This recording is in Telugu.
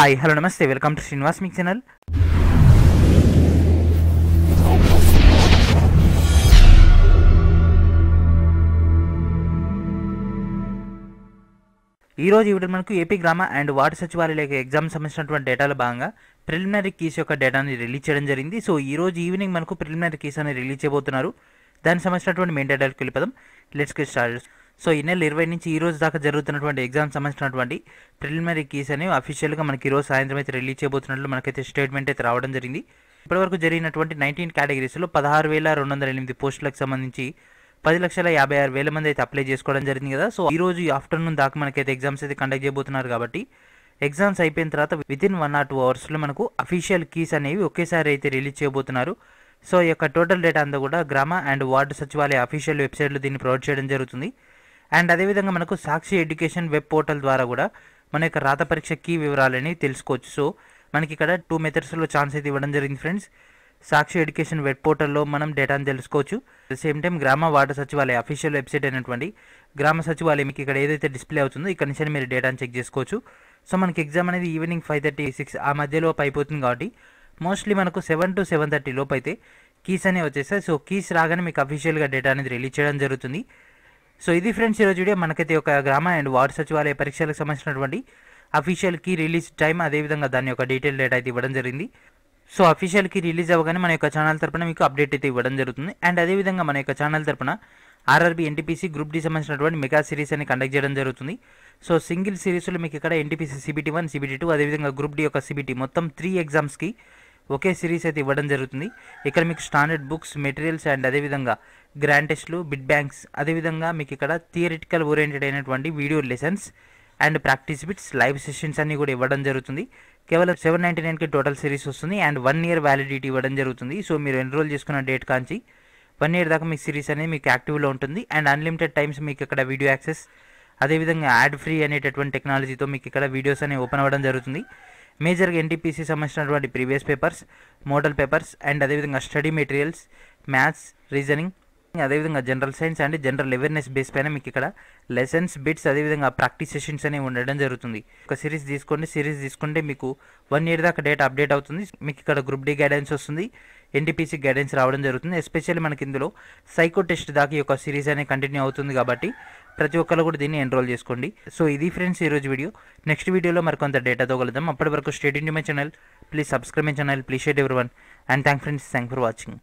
hi hello namaste welcome to Srinivas మీ ఛానల్ రోజు ఇవి మనకు ఏపీ గ్రామ అండ్ వార్డు సచివాలయాలకు ఎగ్జామ్ సంబంధించినటువంటి డేటాలో భాగంగా ప్రిలిమినరీ కీస్ యొక్క డేటాని రిలీజ్ చేయడం జరిగింది సో ఈ రోజు ఈవినింగ్ మనకు ప్రిలిమినరీ కేస్ అని రిలీజ్ చేయబోతున్నారు దానికి సంబంధించినటువంటి మెయిన్ డేటాలకు వెళ్ళిపోదాం లెట్స్ గెట్ స్టార్ట్ సో ఈ నెల ఇరవై నుంచి ఈ రోజు దాకా జరుగుతున్నటువంటి ఎగ్జామ్ సంబంధించినటువంటి ప్రిలిమినరీ కీస్ అనేవి అఫీషియల్గా మనకి రోజు సాయంత్రం అయితే రిలీజ్ చేయబోతున్నట్లు మనకైతే స్టేట్మెంట్ అయితే రావడం జరిగింది ఇప్పటివరకు జరిగినటువంటి నైన్టీన్ కేటగిరీస్లో పదహారు వేల రెండు వందల ఎనిమిది పోస్టులకు సంబంధించి పది లక్షల యాభై ఆరు వేల మంది అయితే అప్లై చేసుకోవడం జరిగింది కదా సో ఈ రోజు ఆఫ్టర్నూన్ దాకా మనకైతే ఎగ్జామ్స్ అయితే కండక్ట్ చేయబోతున్నారు కాబట్టి ఎగ్జామ్స్ అయిపోయిన తర్వాత with in one or two అవర్స్లో మనకు అఫీషియల్ కీస్ అనేవి ఒకేసారి అయితే రిలీజ్ చేయబోతున్నారు సో ఈ యొక్క టోటల్ డేటా అంతా కూడా గ్రామ అండ్ వార్డు సచివాలయ అఫీషియల్ వెబ్సైట్లో దీన్ని ప్రొవైడ్ చేయడం జరుగుతుంది అండ్ అదేవిధంగా మనకు సాక్షి ఎడ్యుకేషన్ వెబ్ పోర్టల్ ద్వారా కూడా మన యొక్క రాత పరీక్ష కీ వివరాలని తెలుసుకోవచ్చు సో మనకి ఇక్కడ టూ మెథడ్స్లో ఛాన్స్ అయితే ఇవ్వడం జరిగింది ఫ్రెండ్స్ సాక్షి ఎడ్యుకేషన్ వెబ్ పోర్టల్లో మనం డేటాను తెలుసుకోవచ్చు సేమ్ టైం గ్రామ వార్డు సచివాలయ అఫీషియల్ వెబ్సైట్ అయినటువంటి గ్రామ సచివాలయం మీకు ఇక్కడ ఏదైతే డిస్ప్లే అవుతుందో ఇక్కడ నుంచి మీరు డేటాను చెక్ చేసుకోవచ్చు సో మనకి ఎగ్జామ్ అనేది ఈవినింగ్ ఫైవ్ థర్టీ సిక్స్ ఆ మధ్యలో అయిపోతుంది కాబట్టి మోస్ట్లీ మనకు సెవెన్ టు సెవెన్ థర్టీ లోపు అయితే కీస్ అనేవి వచ్చేస్తాయి సో కీస్ రాగానే మీకు అఫీషియల్గా డేటా అనేది రిలీజ్ చేయడం జరుగుతుంది సో ఇది ఫ్రెండ్స్ ఈరోజు వీడియో మనకైతే ఒక గ్రామ అండ్ వార్డు సచివాలయ పరీక్షలకు సంబంధించినటువంటి అఫీషియల్ కీ రిలీజ్ టైం అదేవిధంగా దాని యొక్క డీటెయిల్ డేట్ అయితే ఇవ్వడం జరిగింది సో అఫీషియల్కి రిలీజ్ అవ్వగానే మన యొక్క ఛానల్ తరపున మీకు అప్డేట్ అయితే ఇవ్వడం జరుగుతుంది అండ్ అదేవిధంగా మన యొక్క ఛానల్ తరపున ఆర్ఆర్బీ ఎన్టీపీసీ గ్రూప్ డి సంబంధించినటువంటి మెగా సిరీస్ అని కండక్ట్ చేయడం జరుగుతుంది సో సింగిల్ సిరీస్లో మీకు ఇక్కడ NTPC CBT one CBT two అదేవిధంగా గ్రూప్ డి యొక్క సిబిటీ మొత్తం త్రీ ఎగ్జామ్స్కి ఒకే సిరీస్ అయితే ఇవ్వడం జరుగుతుంది ఇక్కడ మీకు స్టాండర్డ్ బుక్స్ మెటీరియల్స్ అండ్ అదేవిధంగా గ్రాంటెస్ట్లు బిడ్ బ్యాంక్స్ అదేవిధంగా మీకు ఇక్కడ థియరిటికల్ ఓరియంటెడ్ అయినటువంటి video lessons and practice bits live sessions అన్నీ కూడా ఇవ్వడం జరుగుతుంది కేవలం సెవెన్ నైంటీ నైన్కి టోటల్ సిరీస్ వస్తుంది అండ్ వన్ ఇయర్ వ్యాలిడిటీ ఇవ్వడం జరుగుతుంది సో మీరు ఎన్రోల్ చేసుకున్న డేట్ కాంచి వన్ ఇయర్ దాకా మీ సిరీస్ అనేది మీకు యాక్టివ్లో ఉంటుంది అండ్ అన్లిమిటెడ్ టైమ్స్ మీకు ఇక్కడ వీడియో యాక్సెస్ అదేవిధంగా యాడ్ ఫ్రీ అనేటటువంటి టెక్నాలజీతో మీకు ఇక్కడ వీడియోస్ అనేవి ఓపెన్ అవ్వడం జరుగుతుంది మేజర్గా ఎన్టీపీసీ సంబంధించినటువంటి previous papers model papers and అదేవిధంగా స్టడీ మెటీరియల్స్ మ్యాథ్స్ రీజనింగ్ అదేవిధంగా general science and general awareness base పైన మీకు ఇక్కడ లెసన్స్ బిట్స్ అదేవిధంగా ప్రాక్టీస్ సెషన్స్ అనేవి ఉండడం జరుగుతుంది ఒక సిరీస్ తీసుకోండి సిరీస్ తీసుకుంటే మీకు వన్ ఇయర్ దాకా డేటా అప్డేట్ అవుతుంది మీకు ఇక్కడ గ్రూప్ డి గైడెన్స్ వస్తుంది ఎన్టీపీసీ గైడెన్స్ రావడం జరుగుతుంది ఎస్పెషల్లీ మనకి ఇందులో సైకో టెస్ట్ దాకా ఒక యొక్క సిరీస్ అనేది కంటిన్యూ అవుతుంది కాబట్టి ప్రతి ఒక్కరు కూడా దీన్ని ఎన్రోల్ చేసుకోండి సో ఇది ఫ్రెండ్స్ ఈరోజు వీడియో నెక్స్ట్ వీడియోలో మరికొంత డేటా కలుద్దాం అప్పటి వరకు state India my channel please subscribe my channel please share every one and thank friends thank for watching